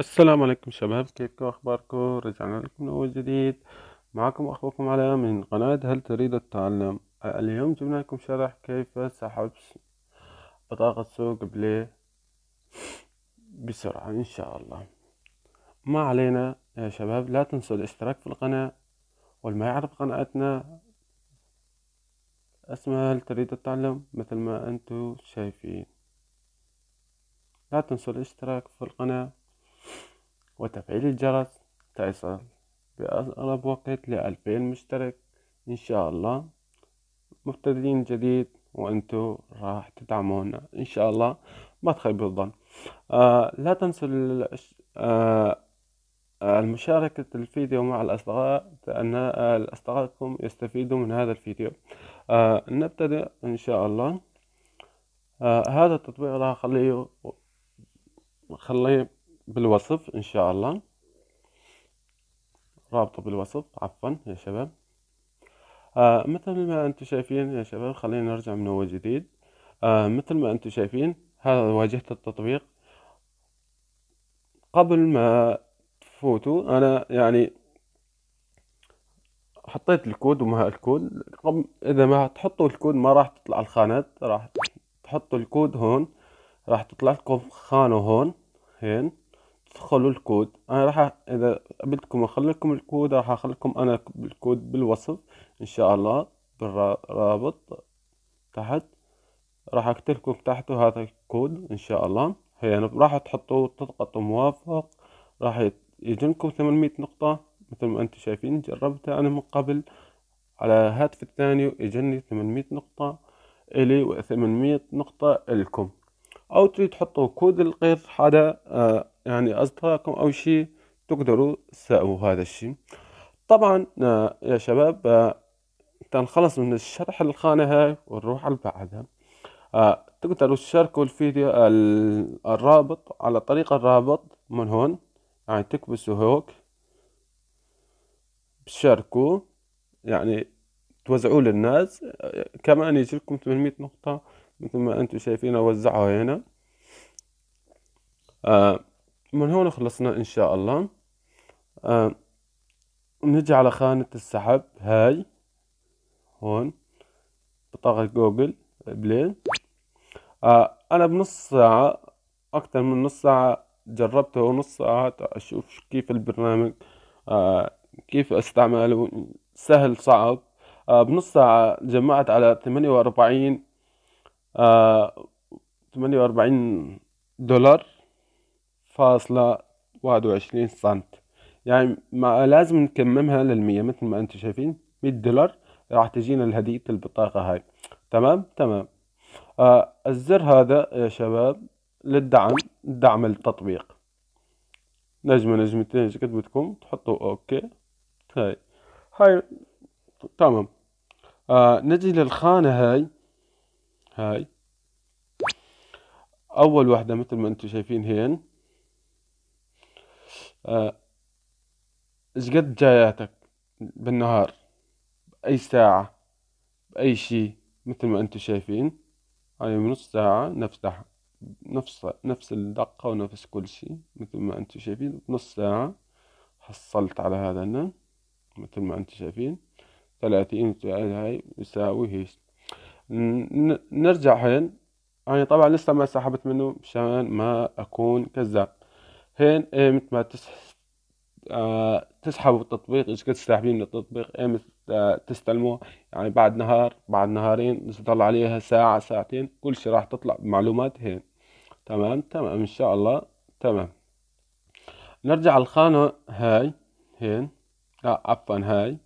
السلام عليكم شباب كيفكم اخباركم رجعنا لكم من اول جديد معكم اخوكم علاء من قناة هل تريد التعلم اليوم جبنا لكم شرح كيف سحب بطاقة سوق بلاي بسرعة إن شاء الله ما علينا يا شباب لا تنسوا الاشتراك في القناة والما يعرف قناتنا اسمها هل تريد التعلم مثل ما أنتم شايفين لا تنسوا الاشتراك في القناة وتفعيل الجرس تيصل بأقرب وقت لألفين مشترك إن شاء الله مبتدئين جديد وانتو راح تدعمونا ان شاء الله ما تخيبوا الظن آه لا تنسوا آه, آه، مشاركة الفيديو مع الأصدقاء لأن آه، أصدقائكم يستفيدوا من هذا الفيديو آه نبتدئ إن شاء الله آه هذا التطبيق راح أخليه خليه بالوصف إن شاء الله رابطه بالوصف عفوا يا شباب آه مثل ما انتم شايفين يا شباب خلينا نرجع من اول جديد آه مثل ما انتم شايفين هذا واجهة التطبيق قبل ما تفوتوا انا يعني حطيت الكود ومع الكود اذا ما تحطوا الكود ما راح تطلع الخانات راح تحطوا الكود هون راح تطلع لكم خانة هون هين تدخلوا الكود انا راح اذا بدكم اخلي لكم الكود راح اخلي لكم انا الكود بالوصف ان شاء الله بالرابط تحت راح اكتب تحته هذا الكود ان شاء الله هي يعني راح تحطوا تضغطوا موافق راح يجنكم 800 نقطة مثل ما انتم شايفين جربتها انا من قبل على هاتف الثاني يجني 800 نقطة الي و 800 نقطة الكم او تريد تحطوا كود القيض حدا آه، يعني اصدقائكم او شيء تقدروا تساووا هذا الشيء طبعا آه، يا شباب آه، تنخلص من الشرح الخانة هاي ونروح على بعدها آه تقدروا تشاركوا الفيديو الرابط على طريق الرابط من هون يعني تكبسوا هوك بتشاركوا يعني توزعوه للناس كمان يجي لكم 800 نقطة مثل ما انتم شايفين اوزعها هنا آه من هون خلصنا ان شاء الله آه نجي على خانة السحب هاي هون بطاقة جوجل بلاي آه انا بنص ساعة اكتر من نص ساعة جربته ونص ساعة اشوف كيف البرنامج آه كيف استعمله سهل صعب آه بنص ساعة جمعت على ثمانية واربعين آه، ثمانية واربعين دولار فاصلة واحد وعشرين سنت يعني ما لازم نكممها للمية مثل ما انتم شايفين مية دولار راح تجينا الهدية البطاقة هاي تمام تمام آه الزر هذا يا شباب للدعم دعم التطبيق نجمة نجمتين اذا بدكم تحطوا اوكي هاي هاي تمام آه نجي للخانة هاي هاي اول وحدة مثل ما انتم شايفين هين آه، ايش آه قد جاياتك بالنهار بأي ساعة بأي شيء مثل ما أنتم شايفين هاي نص ساعة نفتح نفس نفس الدقة ونفس كل شيء مثل ما أنتم شايفين بنص ساعة حصلت على هذا هنا مثل ما أنتم شايفين ثلاثين سؤال هاي يساوي هيش نرجع هين يعني طبعا لسه ما سحبت منه مشان ما أكون كذاب هين إيه مثل ما تسحب آه تسحبوا التطبيق إيش كنت تسحبين من التطبيق إيه مثل تستلموها يعني بعد نهار بعد نهارين تطلع عليها ساعة ساعتين كل شي راح تطلع بمعلومات هي تمام تمام إن شاء الله تمام نرجع الخانة هاي هين لا آه، عفوا هاي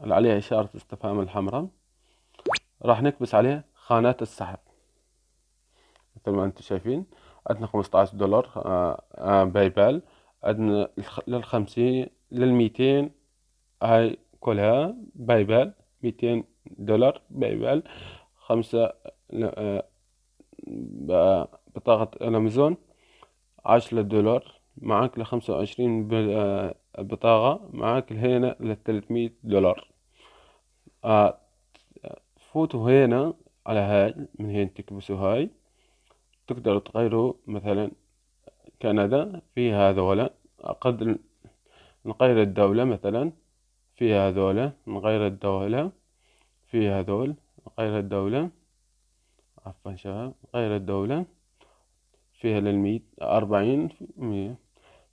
اللي عليها إشارة استفهام الحمراء راح نكبس عليها خانات السحب مثل ما انتم شايفين عندنا 15 دولار آه، آه، باي بال عندنا للخمسين للميتين هاي كلها باي بال ميتين دولار باي بال خمسة آه، بطاقة الامازون عشرة دولار معاك لخمسة وعشرين آه، بطاقة معاك هنا لثلاثمية دولار آه، تفوتوا هنا على هاي من هنا تكبسوا هاي تقدروا تغيروا مثلا كندا هذا هذولا أقدر نغير الدولة مثلا في هذولا من غير الدولة في هذول غير الدولة عفوا شباب غير الدولة فيها للمية أربعين مية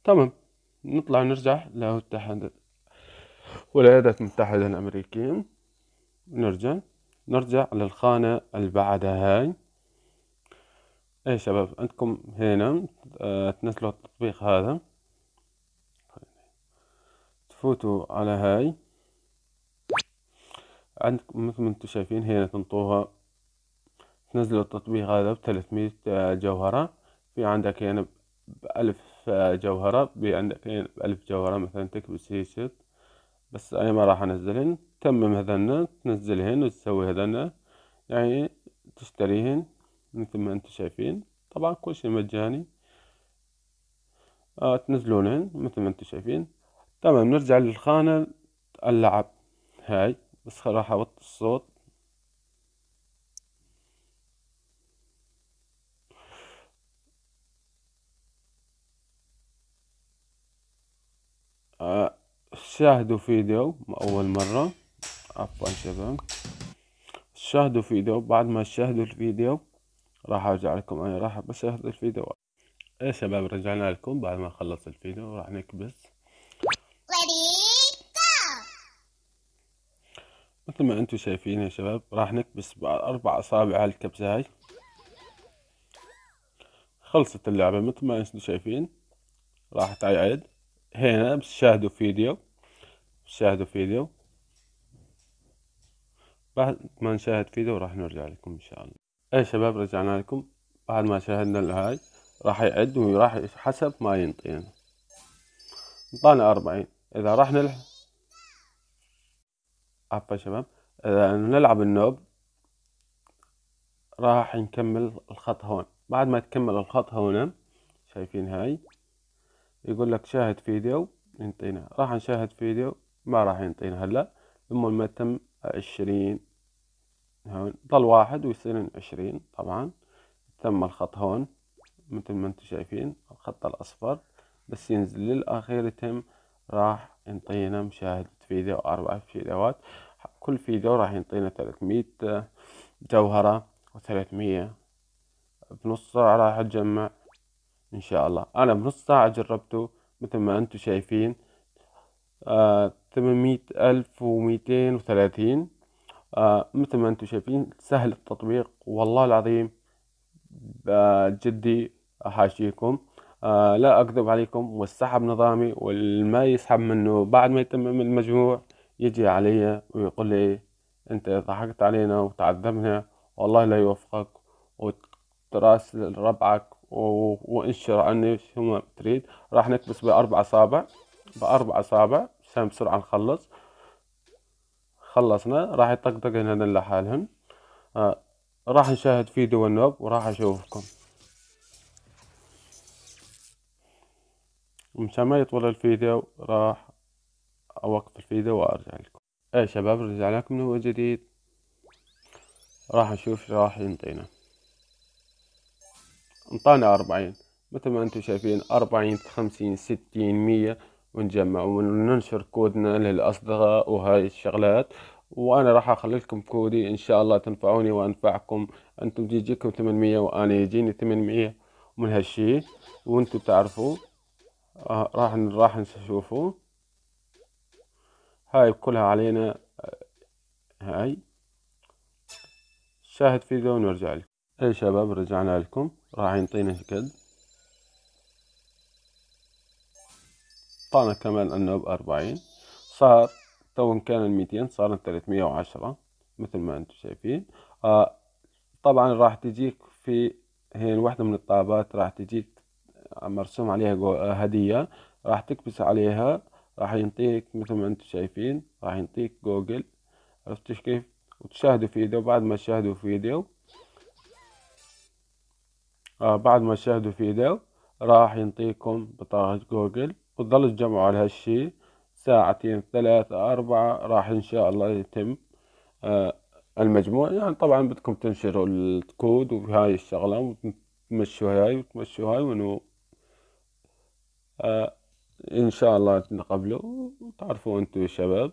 تمام نطلع نرجع لاتحاد الولايات المتحدة الأمريكية نرجع نرجع للخانة اللي بعدها هاي اي شباب عندكم هنا آه، تنزلوا التطبيق هذا تفوتوا على هاي عندكم مثل ما انتم شايفين هنا تنطوها تنزلوا التطبيق هذا بثلاثمية جوهرة في عندك هنا بألف جوهرة في عندك هنا بألف جوهرة مثلا تكبس هي شيت بس أنا ما راح أنزلهن تمم هذنا تنزلهن وتسوي هذنا يعني تشتريهن مثل ما انتم شايفين طبعا كل شيء مجاني آه تنزلونهن مثل ما انتم شايفين تمام نرجع للخانة اللعب هاي بس راح اوطي الصوت أه شاهدوا فيديو أول مرة عفوا شباب شاهدوا فيديو بعد ما تشاهدوا الفيديو راح ارجع لكم انا راح بشاهد الفيديو ايه شباب رجعنا لكم بعد ما خلص الفيديو راح نكبس مثل ما انتم شايفين يا شباب راح نكبس باربع اصابع هالكبسه هاي خلصت اللعبه مثل ما انتم شايفين راح تعيد هنا بتشاهدوا فيديو بتشاهدوا فيديو بعد ما نشاهد فيديو راح نرجع لكم ان شاء الله اي شباب رجعنا لكم بعد ما شاهدنا الهاي راح يعد وراح حسب ما ينطينا انطانا اربعين اذا راح نلحق عفوا شباب اذا آه، نلعب النوب راح نكمل الخط هون بعد ما تكمل الخط هون شايفين هاي يقول لك شاهد فيديو ينطينا راح نشاهد فيديو ما راح ينطينا هلا لما ما تم عشرين هون ضل واحد ويصير عشرين طبعا تم الخط هون مثل ما انتم شايفين الخط الاصفر بس ينزل للاخير يتم راح ينطينا مشاهد فيديو أو أربعة فيديوهات كل فيديو راح يعطينا 300 جوهرة و300 بنص ساعة راح أجمع إن شاء الله أنا بنص ساعة جربته مثل ما أنتم شايفين آه، ثمانمية ألف وميتين وثلاثين آه، مثل ما أنتم شايفين سهل التطبيق والله العظيم آه، جدي أحاشيكم آه لا أكذب عليكم والسحب نظامي والما يسحب منه بعد ما من المجموع يجي علي ويقول لي أنت ضحكت علينا وتعذبنا والله لا يوفقك وتراسل ربعك وانشر عني شو ما تريد راح نكبس بأربع أصابع بأربع أصابع عشان بسرعة نخلص خلصنا راح يطقطقن هنا لحالهم آه راح نشاهد فيديو النوب وراح أشوفكم ومشان ما يطول الفيديو راح اوقف الفيديو وارجع لكم اي شباب رجع لكم من هو جديد راح نشوف شو راح ينطينا انطانا أربعين مثل ما انتم شايفين أربعين خمسين ستين مية ونجمع وننشر كودنا للأصدقاء وهاي الشغلات وأنا راح أخلي لكم كودي إن شاء الله تنفعوني وأنفعكم أنتم يجيكم ثمانمية وأنا يجيني ثمانمية من هالشي وأنتم تعرفوا آه راح راح نشوفه هاي كلها علينا هاي شاهد فيديو ونرجع لكم اي شباب رجعنا لكم راح ينطينا كد طانا كمان انه باربعين صار تو كان الميتين صار ثلاثمية وعشرة مثل ما انتم شايفين آه طبعا راح تجيك في هي وحده من الطابات راح تجيك مرسوم عليها هدية راح تكبس عليها راح ينطيك مثل ما انتم شايفين راح ينطيك جوجل عرفتوا كيف وتشاهدوا فيديو بعد ما تشاهدوا فيديو آه بعد ما تشاهدوا فيديو راح ينطيكم بطاقة جوجل وتضلوا تجمعوا على هالشي ساعتين ثلاثة أربعة راح إن شاء الله يتم آه المجموع يعني طبعا بدكم تنشروا الكود وهاي الشغلة وتمشوا هاي وتمشوا هاي ونو آه، ان شاء الله تنقبلوا تعرفوا انتو شباب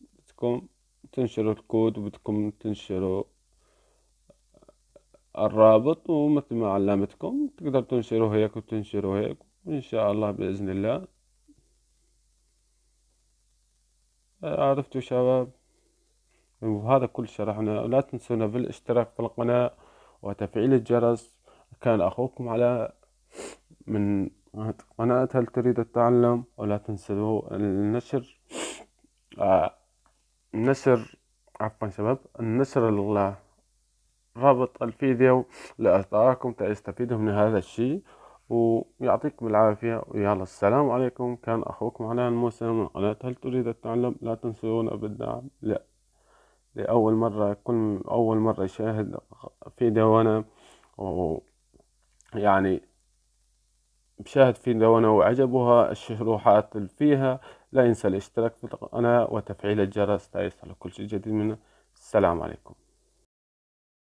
بدكم تنشروا الكود وبدكم تنشروا الرابط ومثل ما علمتكم تقدروا تنشروا هيك وتنشروا هيك وان شاء الله باذن الله آه، عرفتوا شباب وهذا كل شرحنا لا تنسونا بالاشتراك في القناة وتفعيل الجرس كان أخوكم على من قناة هل تريد التعلم ولا تنسوا النشر آه، النشر نشر عفوا شباب النشر رابط الفيديو لأصدقائكم تستفيدوا من هذا الشيء ويعطيكم العافية ويلا السلام عليكم كان أخوكم علي الموسى من قناة هل تريد التعلم لا تنسونا بالدعم لا لأول مرة كل أول مرة يشاهد فيديو أنا و يعني بشاهد في الدوانة وعجبها الشروحات اللي فيها لا ينسى الاشتراك في القناة وتفعيل الجرس ليصلك كل شيء جديد منه السلام عليكم